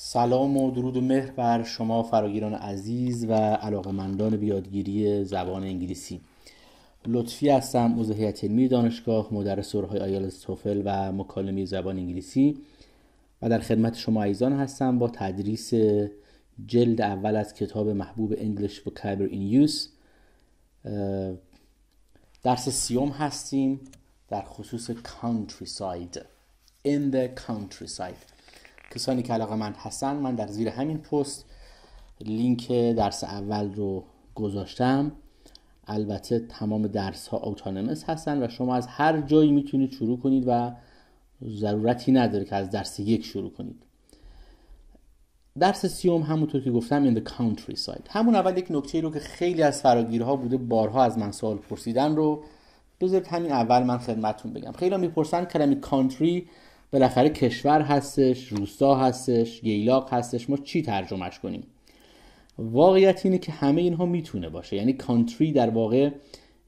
سلام و درود و مهر بر شما فراگیران عزیز و علاقمندان به یادگیری زبان انگلیسی لطفی هستم از هیئت علمی دانشگاه مدرس سرهای آیلتس توفل و مکالمی زبان انگلیسی و در خدمت شما ایزان هستم با تدریس جلد اول از کتاب محبوب انگلیش Vocabulary این یوز درس سیوم هستیم در خصوص countryside in the countryside کسانی که علاقه من هستن من در زیر همین پست لینک درس اول رو گذاشتم البته تمام درس ها اوتانمس هستن و شما از هر جایی میتونید شروع کنید و ضرورتی نداره که از درس یک شروع کنید درس سیوم همونطور که گفتم in the countryside همون اول یک نکته رو که خیلی از فراگیرها بوده بارها از من سوال پرسیدن رو بذارید همین اول من خدمتون بگم خیلی میپرسن کلمه country بالاخره کشور هستش روستا هستش گیلاق هستش ما چی ترجمهش کنیم واقعیت اینه که همه اینها میتونه باشه یعنی کانتری در واقع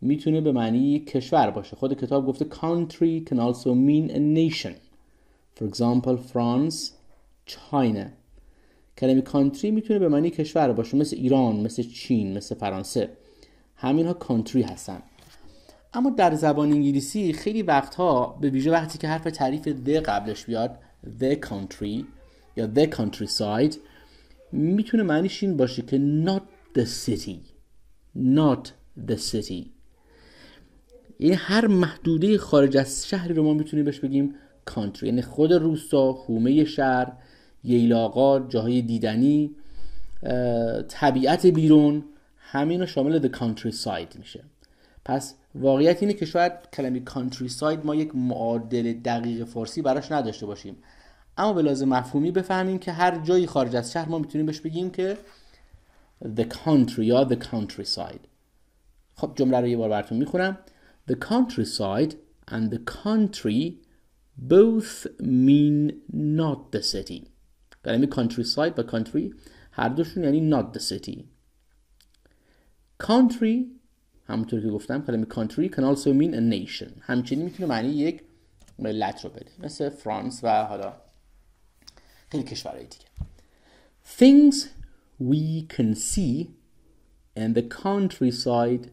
میتونه به معنی کشور باشه خود کتاب گفته country can also mean a nation for example France China کلمه کانتری میتونه به معنی کشور باشه مثل ایران مثل چین مثل فرانسه همین ها کانتری هستن اما در زبان انگلیسی خیلی وقتها به ویژه وقتی که حرف تعریف the قبلش بیاد the country یا the countryside میتونه معنیش این باشه که not the city not the city یعنی هر محدوده خارج از شهری رو ما میتونیم بهش بگیم کانتری یعنی خود روستا حومه شهر ییلاقا جاهای دیدنی طبیعت بیرون همین شامل the countryside میشه پس واقعیت اینه که شاید کلمه کانتری ساید ما یک معادل دقیق فارسی براش نداشته باشیم اما به لازم مفهومی بفهمیم که هر جایی خارج از شهر ما میتونیم بهش بگیم که the country یا the countryside خب جمله رو یه بار براتون میخونم the countryside and the country both mean not the city کلمه countryside و country هر دوشون یعنی not the city country همونطور که گفتم کلمه country can also mean a nation همچنین میتونه معنی یک ملت رو بده مثل فرانس و حالا خیلی کشورهای دیگه things we can see in the countryside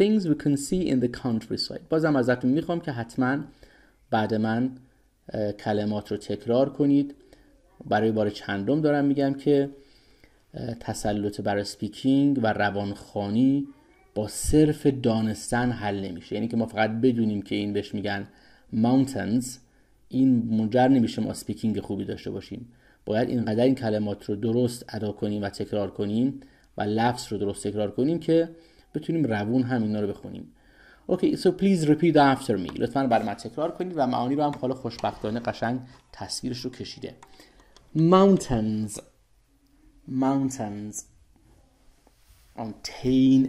things we can see in the countryside بازم ازتون میخوام که حتما بعد من کلمات رو تکرار کنید برای بار چندم دارم میگم که تسلط برای سپیکینگ و روانخانی با صرف دانستن حل نمیشه یعنی که ما فقط بدونیم که این بهش میگن mountains این منجر نمیشه ما سپیکینگ خوبی داشته باشیم باید اینقدر این کلمات رو درست ادا کنیم و تکرار کنیم و لفظ رو درست تکرار کنیم که بتونیم روون هم اینا رو بخونیم اوکی سو پلیز repeat after me لطفا بر من تکرار کنید و معانی رو هم حالا خوشبختانه قشنگ تصویرش رو کشیده mountains mountains اون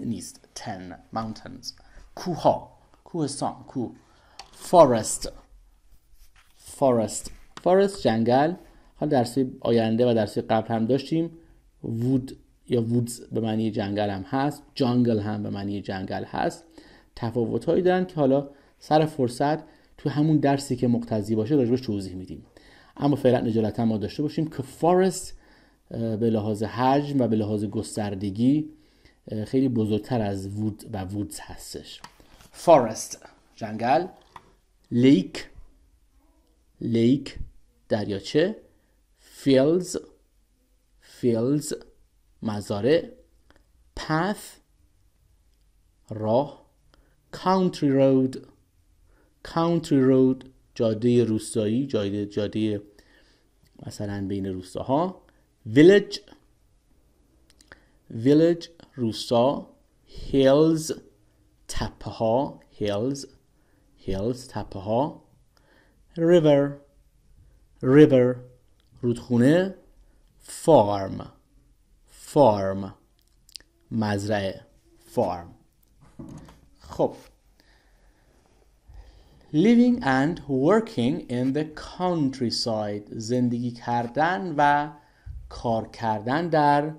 نیست mountain mountains کوه کوهستان کوه forest forest forest جنگل حال درسی آینده و درسی قبل هم داشتیم wood یا woods به معنی جنگل هم هست jungle هم به معنی جنگل هست تفاوت هایی دارن که حالا سر فرصت تو همون درسی که مقتضی باشه راجبش توضیح میدیم اما فعلا نجالتا ما داشته باشیم که فارست به لحاظ حجم و به لحاظ گستردگی خیلی بزرگتر از وود و وودز هستش فارست جنگل لیک لیک دریاچه فیلز فیلز مزاره پث راه کانتری رود کانتری رود جاده روستایی جاده جاده مثلا بین روستاها ویلج village Rousseau hills تپه hills hills تپه river river رودخونه farm farm مزرعه farm خب living and working in the countryside زندگی کردن و کار کردن در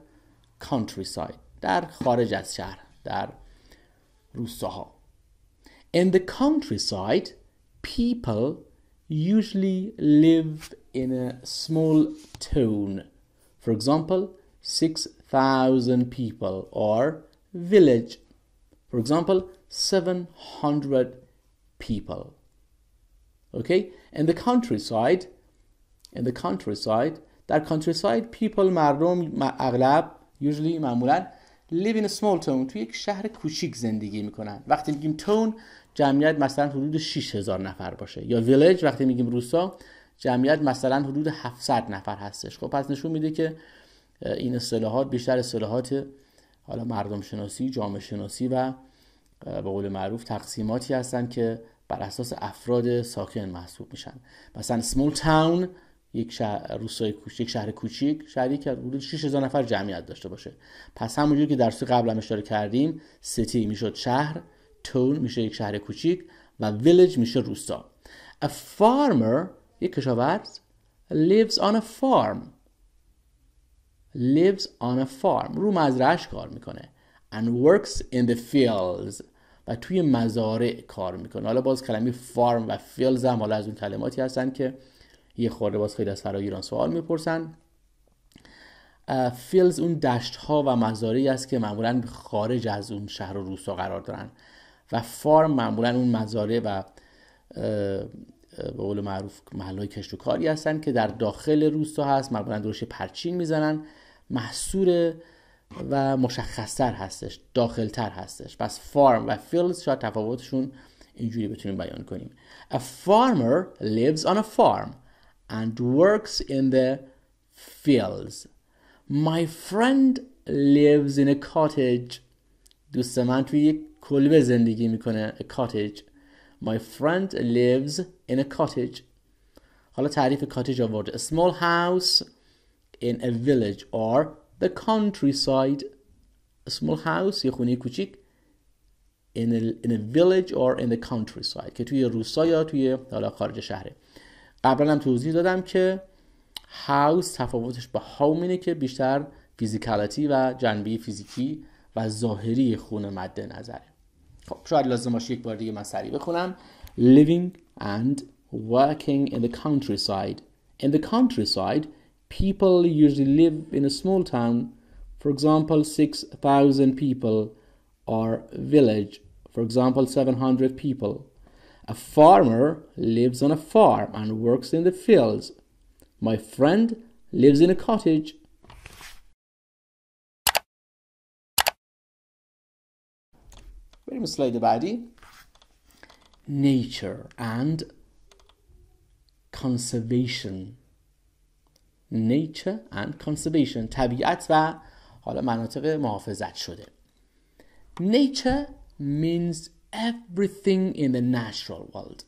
countryside در خارج از شهر در روستاها In the countryside people usually live in a small town for example 6000 people or village for example 700 people okay in the countryside in the countryside در countryside people مردم اغلب usually معمولا live in a small town توی یک شهر کوچیک زندگی میکنن وقتی میگیم تون جمعیت مثلا حدود 6000 نفر باشه یا ویلج وقتی میگیم روستا جمعیت مثلا حدود 700 نفر هستش خب پس نشون میده که این اصطلاحات بیشتر اصطلاحات حالا مردم شناسی جامعه شناسی و به قول معروف تقسیماتی هستن که بر اساس افراد ساکن محسوب میشن مثلا small town یک شهر روستای کوچیک یک شهر کوچیک شهری که حدود 6000 نفر جمعیت داشته باشه پس همونجور که در سوی قبل هم اشاره کردیم سیتی میشد شهر تون میشه یک شهر کوچیک و ویلج میشه روستا a farmer یک کشاورز lives on a farm lives on a farm رو مزرعش کار میکنه and works in the fields و توی مزارع کار میکنه حالا باز کلمه فارم و فیلز هم حالا از اون کلماتی هستن که یه خورده باز خیلی از ایران سوال میپرسن فیلز اون دشت ها و مزاری است که معمولا خارج از اون شهر و روستا قرار دارن و فارم معمولا اون مزاره و به قول معروف محلهای کشت و هستن که در داخل روستا هست معمولا درش پرچین میزنن محصور و مشخصتر هستش داخلتر هستش پس فارم و فیلز شاید تفاوتشون اینجوری بتونیم بیان کنیم A farmer lives on a farm and works in the fields. My friend lives in a cottage. دوست من توی کلبه زندگی میکنه a cottage. My friend lives in a cottage. حالا تعریف cottage آورده. A small house in a village or the countryside. A small house یه خونه کوچیک in a, in a village or in the countryside که توی روستا یا توی حالا خارج شهره. قبلا هم توضیح دادم که هاوس تفاوتش با هاوم اینه که بیشتر فیزیکالتی و جنبه فیزیکی و ظاهری خونه مد نظره خب شاید لازم باشه یک بار دیگه من سریع بخونم living and working in the countryside in the countryside people usually live in a small town for example 6000 people or village for example 700 people A farmer lives on a farm and works in the fields. My friend lives in a cottage. بریم سلاید بعدی nature and conservation nature and conservation طبیعت و حالا مناطق محافظت شده nature means everything in the natural world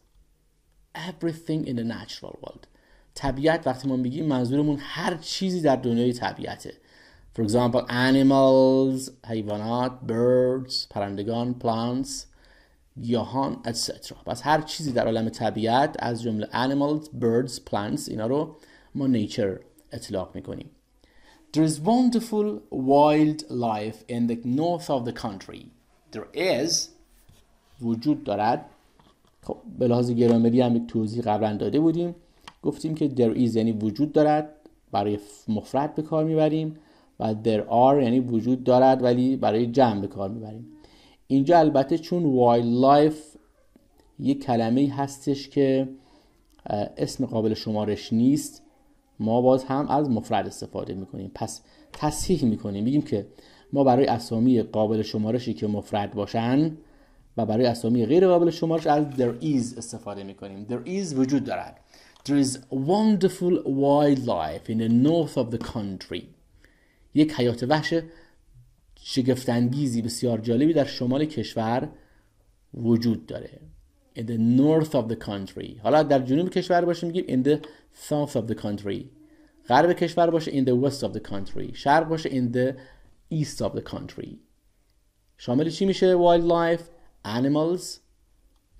everything in the natural world طبیعت وقتی ما میگیم منظورمون هر چیزی در دنیای طبیعته For example animals, حیوانات, birds, پرندگان, plants, گیاهان etc. پس هر چیزی در عالم طبیعت از جمله animals, birds, plants اینا رو ما nature اطلاق میکنیم. There is wonderful wildlife in the north of the country. There is وجود دارد خب به لحاظ گرامری هم یک توضیح قبلا داده بودیم گفتیم که there is یعنی وجود دارد برای مفرد به کار میبریم و در آر یعنی وجود دارد ولی برای جمع به کار میبریم اینجا البته چون وایلد لایف یک کلمه هستش که اسم قابل شمارش نیست ما باز هم از مفرد استفاده میکنیم پس تصحیح میکنیم میگیم که ما برای اسامی قابل شمارشی که مفرد باشن و برای اسامی غیر قابل شمارش از there is استفاده میکنیم there is وجود دارد there is wonderful wildlife in the north of the country یک حیات وحش شگفتانگیزی بسیار جالبی در شمال کشور وجود داره in the north of the country حالا در جنوب کشور باشه میگیم in the south of the country غرب کشور باشه in the west of the country شرق باشه in the east of the country شامل چی میشه wildlife animals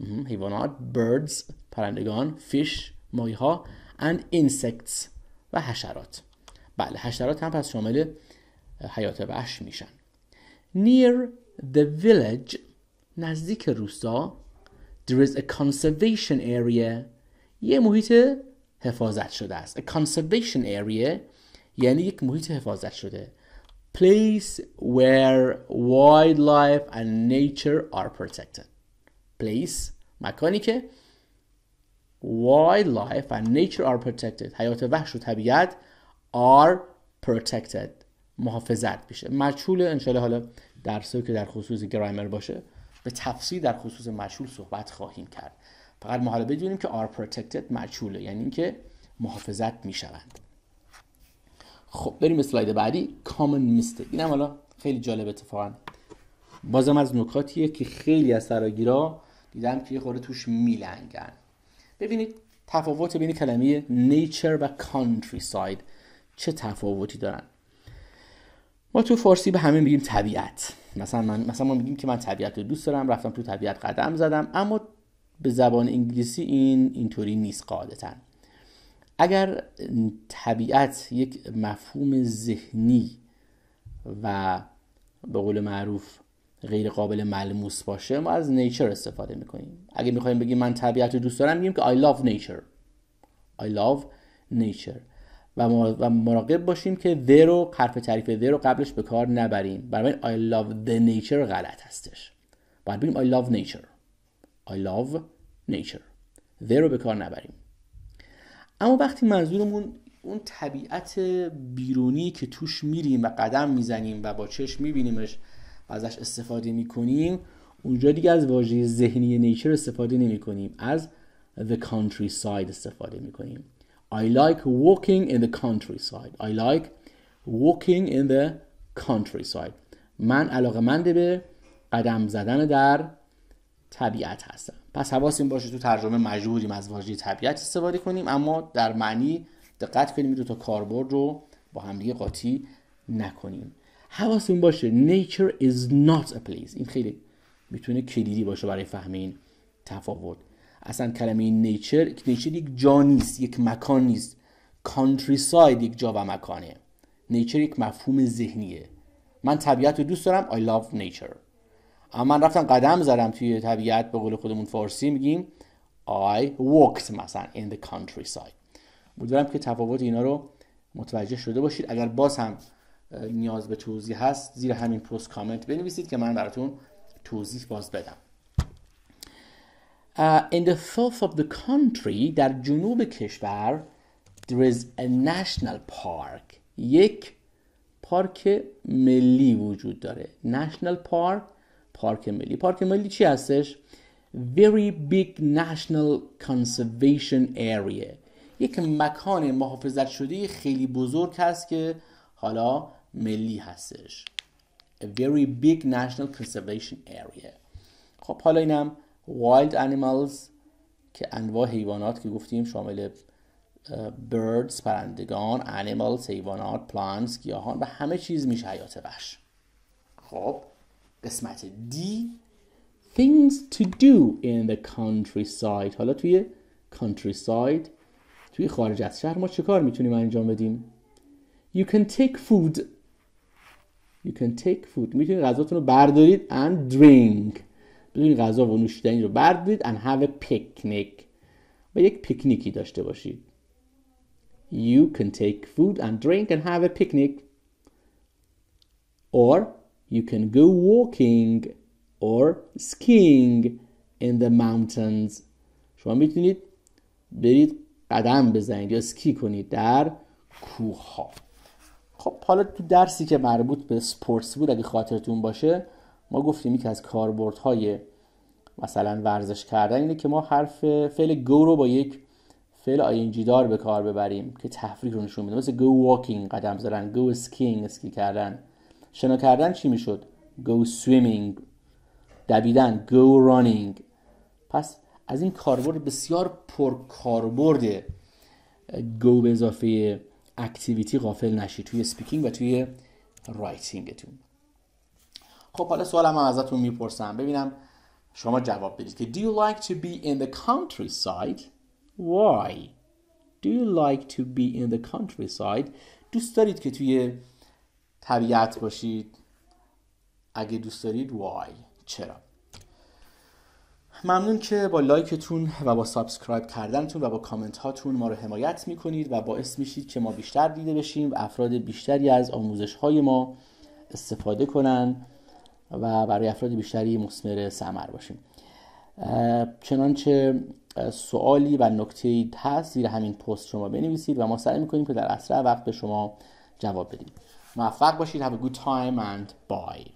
mhm, حیوانات birds پرندگان fish ماهی ها and insects و حشرات بله حشرات هم پس شامل حیات وحش میشن near the village نزدیک روستا there is a conservation area یه محیط حفاظت شده است a conservation area یعنی یک محیط حفاظت شده place where wildlife and nature are protected place مکانی که wildlife and nature are protected حیات وحش و طبیعت are protected محافظت میشه مجهول انشالله حالا درسی که در خصوص گرامر باشه به تفصیل در خصوص مجهول صحبت خواهیم کرد فقط ما حالا بدونیم که are protected مجهوله یعنی اینکه محافظت میشوند خب بریم اسلاید بعدی کامن میستیک اینم حالا خیلی جالب اتفاقا بازم از نکاتیه که خیلی از سراگیرا دیدم که یه خورده توش میلنگن ببینید تفاوت بین کلمه نیچر و کانتری ساید چه تفاوتی دارن ما تو فارسی به همه میگیم طبیعت مثلا من مثلا ما میگیم که من طبیعت رو دوست دارم رفتم تو طبیعت قدم زدم اما به زبان انگلیسی این اینطوری نیست قاعدتا اگر طبیعت یک مفهوم ذهنی و به قول معروف غیر قابل ملموس باشه ما از نیچر استفاده میکنیم اگه میخوایم بگیم من طبیعت رو دوست دارم میگیم که I love nature I love nature و مراقب باشیم که the رو حرف تعریف the رو قبلش به کار نبریم برای I love the nature غلط هستش باید بگیم I love nature I love nature the رو به کار نبریم اما وقتی منظورمون اون طبیعت بیرونی که توش میریم و قدم میزنیم و با چشم میبینیمش و ازش استفاده میکنیم اونجا دیگه از واژه ذهنی نیچر استفاده نمیکنیم از the countryside استفاده میکنیم I like walking in the countryside I like walking in the countryside من علاقه منده به قدم زدن در طبیعت هستم پس حواس باشه تو ترجمه مجبوریم از واژه طبیعت استفاده کنیم اما در معنی دقت کنیم دو تا کاربرد رو با همدیگه قاطی نکنیم این باشه نیچر is not a place این خیلی میتونه کلیدی باشه برای فهم این تفاوت اصلا کلمه نیچر نیچر یک جا نیست یک مکان نیست کانتری ساید یک جا و مکانه نیچر یک مفهوم ذهنیه من طبیعت رو دوست دارم I love nature اما من رفتم قدم زدم توی طبیعت به قول خودمون فارسی میگیم I walked مثلا in the countryside امیدوارم که تفاوت اینا رو متوجه شده باشید اگر باز هم نیاز به توضیح هست زیر همین پست کامنت بنویسید که من براتون توضیح باز بدم In the south of the country در جنوب کشور there is a national park یک پارک ملی وجود داره national park پارک ملی پارک ملی چی هستش Very Big National Conservation Area یک مکان محافظت شده خیلی بزرگ هست که حالا ملی هستش A Very Big National Conservation Area خب حالا اینم Wild Animals که انواع حیوانات که گفتیم شامل birds پرندگان animals حیوانات plants گیاهان و همه چیز میشه حیات وحش خب قسمت دی Things to do in the countryside حالا توی countryside توی خارج از شهر ما چه کار میتونیم انجام بدیم You can take food You can take food میتونید غذاتون رو بردارید and drink بدون غذا و نوشیدنی رو بردارید and have a picnic و یک پیکنیکی داشته باشید You can take food and drink and have a picnic or You can go walking or skiing in the mountains شما میتونید برید قدم بزنید یا سکی کنید در کوه ها خب حالا تو درسی که مربوط به سپورتس بود اگه خاطرتون باشه ما گفتیم یکی از های مثلا ورزش کردن اینه که ما حرف فعل گو رو با یک فعل آینجی دار به کار ببریم که تفریح رو نشون میده مثل گو واکینگ قدم زدن go skiing اسکی کردن شنا کردن چی میشد go swimming دویدن go running پس از این کاربرد بسیار پر کاربورد go به اضافه اکتیویتی غافل نشید توی سپیکینگ و توی رایتینگتون خب حالا سوال هم ازتون میپرسم ببینم شما جواب بدید که Do you like to be in the countryside? Why? Do you like to be in the countryside? دوست دارید که توی طبیعت باشید اگه دوست دارید وای چرا ممنون که با لایکتون و با سابسکرایب کردنتون و با کامنت هاتون ما رو حمایت میکنید و باعث میشید که ما بیشتر دیده بشیم و افراد بیشتری از آموزش های ما استفاده کنن و برای افراد بیشتری مصمر سمر باشیم چنانچه سوالی و نکته هست زیر همین پست شما بنویسید و ما سعی میکنیم که در اسرع وقت به شما جواب بدیم Now, thank you, have a good time, and bye.